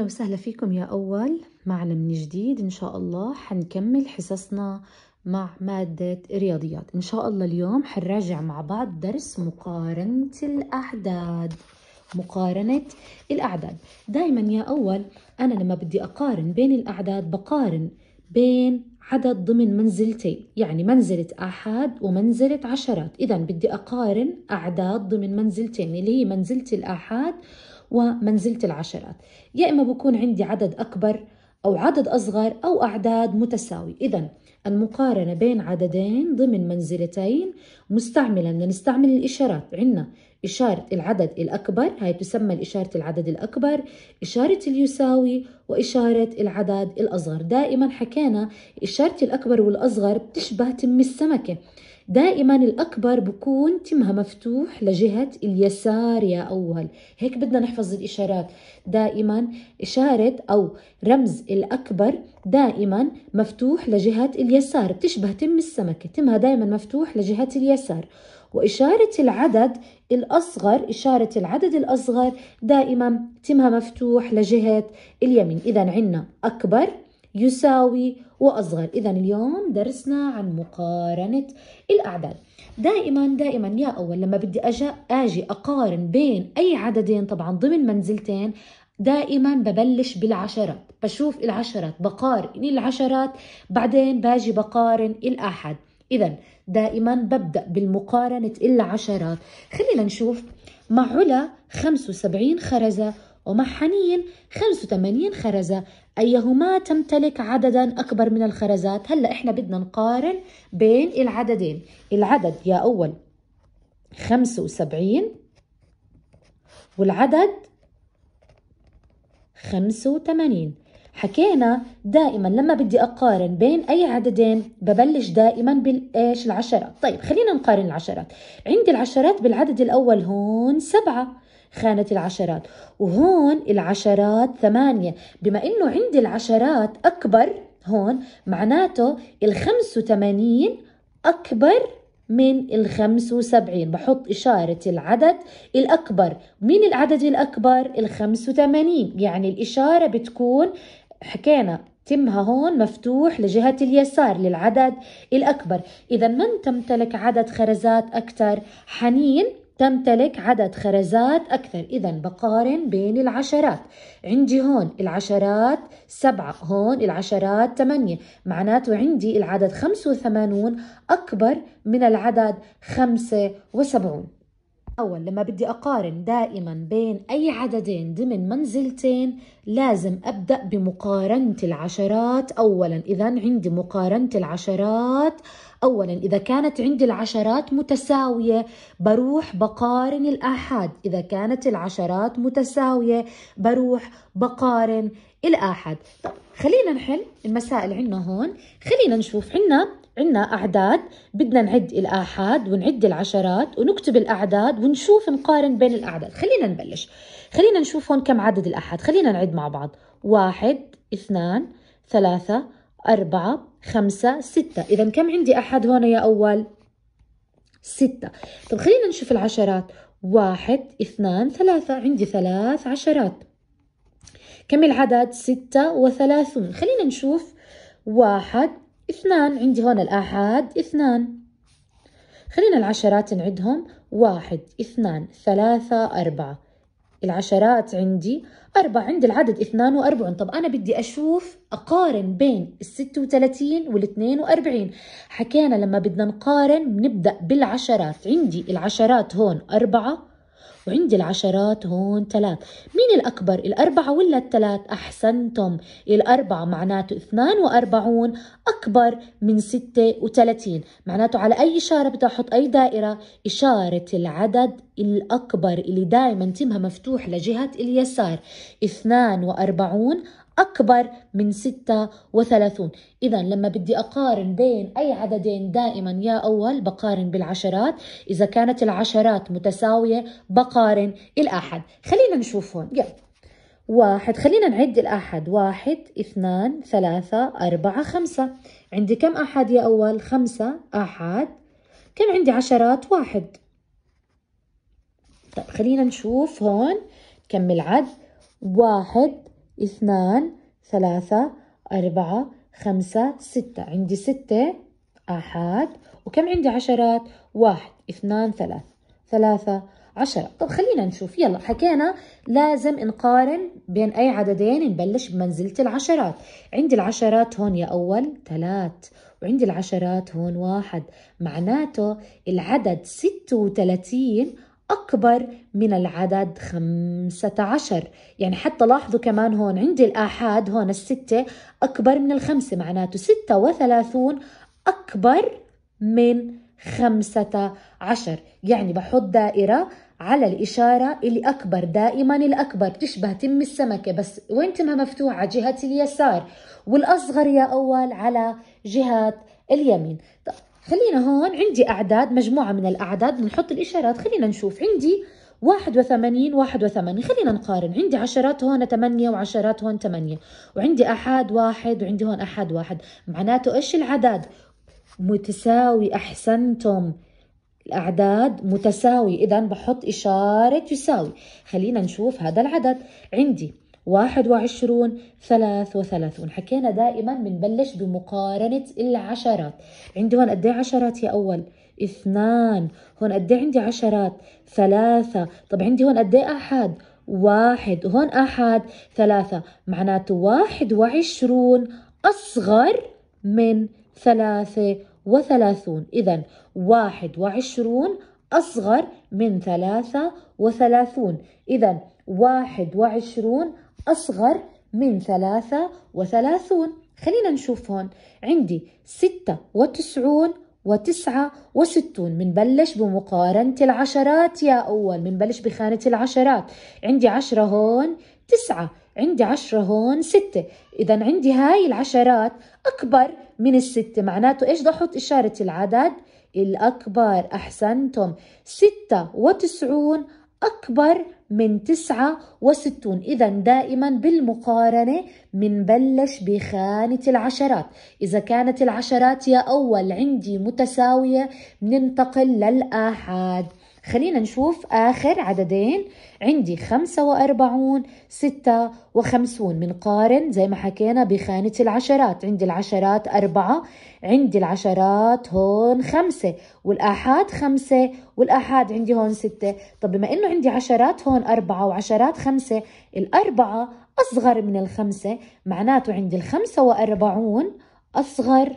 اهلا وسهلا فيكم يا اول معنا من جديد ان شاء الله حنكمل حصصنا مع مادة رياضيات ان شاء الله اليوم حنراجع مع بعض درس مقارنة الاعداد مقارنة الاعداد دايما يا اول انا لما بدي اقارن بين الاعداد بقارن بين عدد ضمن منزلتين يعني منزلة آحاد ومنزلة عشرات إذا بدي أقارن أعداد ضمن منزلتين اللي هي منزلة الآحاد ومنزلة العشرات يا إما بكون عندي عدد أكبر أو عدد أصغر أو أعداد متساوية إذا المقارنة بين عددين ضمن منزلتين مستعملة بدنا نستعمل الإشارات عندنا إشارة العدد الأكبر هاي تسمى إشارة العدد الأكبر إشارة اليساوي وإشارة العدد الأصغر دائما حكينا إشارة الأكبر والأصغر بتشبه تم السمكة دائما الأكبر بكون تمها مفتوح لجهة اليسار يا أول هيك بدنا نحفظ الإشارات دائما إشارة أو رمز الأكبر دائما مفتوح لجهة اليسار بتشبه تم السمكة تمها دائما مفتوح لجهة اليسار وإشارة العدد الأصغر إشارة العدد الأصغر دائما تمها مفتوح لجهة اليمين 40 إذا عنا أكبر يساوي وأصغر إذا اليوم درسنا عن مقارنة الأعداد دائما دائما يا أول لما بدي أجي, أجي أقارن بين أي عددين طبعا ضمن منزلتين دائما ببلش بالعشرات بشوف العشرات بقارن العشرات بعدين باجي بقارن الأحد إذا دائما ببدأ بالمقارنة العشرات خلينا نشوف مع علا 75 خرزة ومع حنين 85 خرزة أيهما تمتلك عددا أكبر من الخرزات هلأ إحنا بدنا نقارن بين العددين العدد يا أول 75 والعدد 85 حكينا دائما لما بدي اقارن بين اي عددين ببلش دائما بالايش العشرات طيب خلينا نقارن العشرات عندي العشرات بالعدد الاول هون سبعة خانة العشرات وهون العشرات ثمانية بما أنه عندي العشرات أكبر هون معناته الخمس وثمانين أكبر من الخمس وسبعين بحط إشارة العدد الأكبر مين العدد الأكبر؟ الخمس وثمانين يعني الإشارة بتكون حكينا تمها هون مفتوح لجهة اليسار للعدد الأكبر إذا من تمتلك عدد خرزات أكثر حنين تمتلك عدد خرزات أكثر إذا بقارن بين العشرات عندي هون العشرات سبعة هون العشرات ثمانية معناته عندي العدد وثمانون أكبر من العدد خمسة وسبعون أول لما بدي أقارن دائما بين أي عددين ضمن منزلتين لازم أبدأ بمقارنة العشرات أولا إذا عندي مقارنة العشرات أولا إذا كانت عندي العشرات متساوية بروح بقارن الآحاد إذا كانت العشرات متساوية بروح بقارن الآحاد طب خلينا نحل المسائل عندنا هون خلينا نشوف عندنا عنا أعداد بدنا نعد الآحاد ونعد العشرات ونكتب الأعداد ونشوف نقارن بين الأعداد خلينا نبلش خلينا نشوف هون كم عدد الآحاد خلينا نعد مع بعض واحد اثنان ثلاثة أربعة خمسة ستة إذا كم عندي أحد هون يا أول؟ ستة طب خلينا نشوف العشرات واحد اثنان ثلاثة عندي ثلاث عشرات كم العدد؟ ستة وثلاثون خلينا نشوف واحد اثنان عندي هون الآحاد اثنان خلينا العشرات نعدهم واحد اثنان ثلاثة أربعة العشرات عندي أربعة عندي العدد اثنان وأربعون طب أنا بدي أشوف أقارن بين الستة وثلاثين والاثنين وأربعين حكينا لما بدنا نقارن بنبدأ بالعشرات عندي العشرات هون أربعة وعندي العشرات هون ثلاث مين الأكبر الأربعة ولا الثلاث أحسنتم الأربعة معناته 42 أكبر من 36 معناته على أي إشارة بدي أحط أي دائرة إشارة العدد الأكبر اللي دائما تمها مفتوح لجهة اليسار 42 أكبر من 36 إذا لما بدي أقارن بين أي عددين دائما يا أول بقارن بالعشرات إذا كانت العشرات متساوية بقارن الأحد خلينا نشوف هون يلا واحد خلينا نعد الأحد واحد اثنان ثلاثة أربعة خمسة عندي كم أحد يا أول خمسة أحد كم عندي عشرات واحد طيب خلينا نشوف هون كمل عد واحد اثنان ثلاثة أربعة خمسة ستة عندي ستة آحاد وكم عندي عشرات واحد اثنان ثلاث ثلاثة عشرة طب خلينا نشوف يلا حكينا لازم نقارن بين أي عددين نبلش بمنزلة العشرات عندي العشرات هون يا أول ثلاث وعندي العشرات هون واحد معناته العدد ستة وثلاثين أكبر من العدد 15 يعني حتى لاحظوا كمان هون عندي الآحاد هون الستة أكبر من الخمسة معناته 36 أكبر من 15 يعني بحط دائرة على الإشارة اللي أكبر دائما الأكبر تشبه تم السمكة بس وين تمها مفتوحة جهة اليسار والأصغر يا أول على جهة اليمين طيب، خلينا هون عندي أعداد مجموعة من الأعداد بنحط الإشارات خلينا نشوف عندي واحد وثمانين واحد وثمانين خلينا نقارن عندي عشرات هون ثمانية وعشرات هون ثمانية وعندي أحد واحد وعندي هون أحد واحد معناته إيش العدد متساوي أحسنتم الأعداد متساوي إذا بحط إشارة يساوي خلينا نشوف هذا العدد عندي 21 33 حكينا دائما بنبلش بمقارنة العشرات عندي هون قد إيه عشرات يا أول اثنان هون قد إيه عندي عشرات ثلاثة طب عندي هون قد إيه أحد واحد هون أحد ثلاثة معناته واحد وعشرون أصغر من ثلاثة وثلاثون إذا واحد وعشرون أصغر من ثلاثة وثلاثون إذا واحد وعشرون أصغر من ثلاثة وثلاثون خلينا نشوف هون عندي ستة وتسعون وتسعة وستون منبلش بمقارنة العشرات يا أول منبلش بخانة العشرات عندي عشرة هون تسعة عندي عشرة هون ستة إذا عندي هاي العشرات أكبر من الستة معناته إيش ضحط إشارة العدد الأكبر أحسنتم ستة وتسعون أكبر من تسعة وستون إذا دائما بالمقارنة منبلش بخانة العشرات إذا كانت العشرات يا أول عندي متساوية مننتقل للآحاد خلينا نشوف آخر عددين عندي 45 56 بنقارن زي ما حكينا بخانة العشرات عندي العشرات أربعة عندي العشرات هون خمسة والآحاد خمسة والآحاد عندي هون ستة طب بما إنه عندي عشرات هون أربعة وعشرات خمسة الأربعة أصغر من الخمسة معناته عندي الخمسة وأربعون أصغر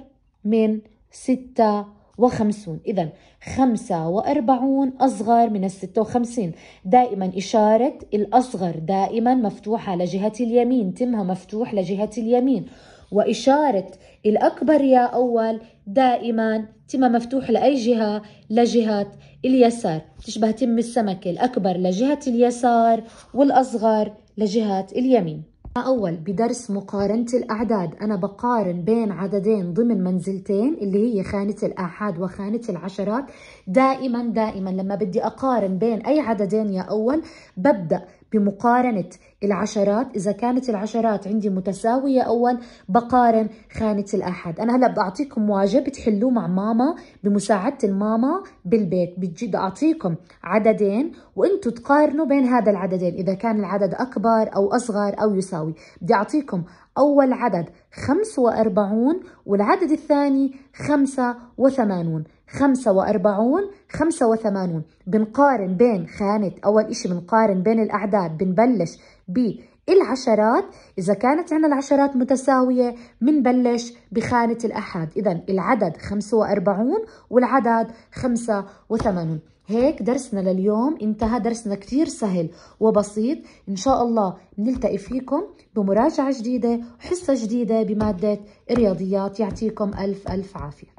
من ستة وخمسون إذا خمسة وأربعون أصغر من الستة وخمسين دائما إشارة الأصغر دائما مفتوحة لجهة اليمين تمها مفتوح لجهة اليمين وإشارة الأكبر يا أول دائما تمها مفتوح لأي جهة لجهة اليسار تشبه تم السمكة الأكبر لجهة اليسار والأصغر لجهة اليمين أول بدرس مقارنة الأعداد أنا بقارن بين عددين ضمن منزلتين اللي هي خانة الآحاد وخانة العشرات دائما دائما لما بدي أقارن بين أي عددين يا أول ببدأ بمقارنة العشرات إذا كانت العشرات عندي متساوية أول بقارن خانة الأحد أنا هلأ بعطيكم واجب تحلوه مع ماما بمساعدة الماما بالبيت بتجد أعطيكم عددين وانتوا تقارنوا بين هذا العددين إذا كان العدد أكبر أو أصغر أو يساوي بدي أعطيكم أول عدد 45 والعدد الثاني 85 45 85 بنقارن بين خانة أول إشي بنقارن بين الأعداد بنبلش بالعشرات إذا كانت عندنا العشرات متساوية بنبلش بخانة الأحد إذا العدد 45 والعدد 85 هيك درسنا لليوم انتهى درسنا كثير سهل وبسيط إن شاء الله نلتقي فيكم بمراجعة جديدة وحصة جديدة بمادة الرياضيات يعطيكم ألف ألف عافية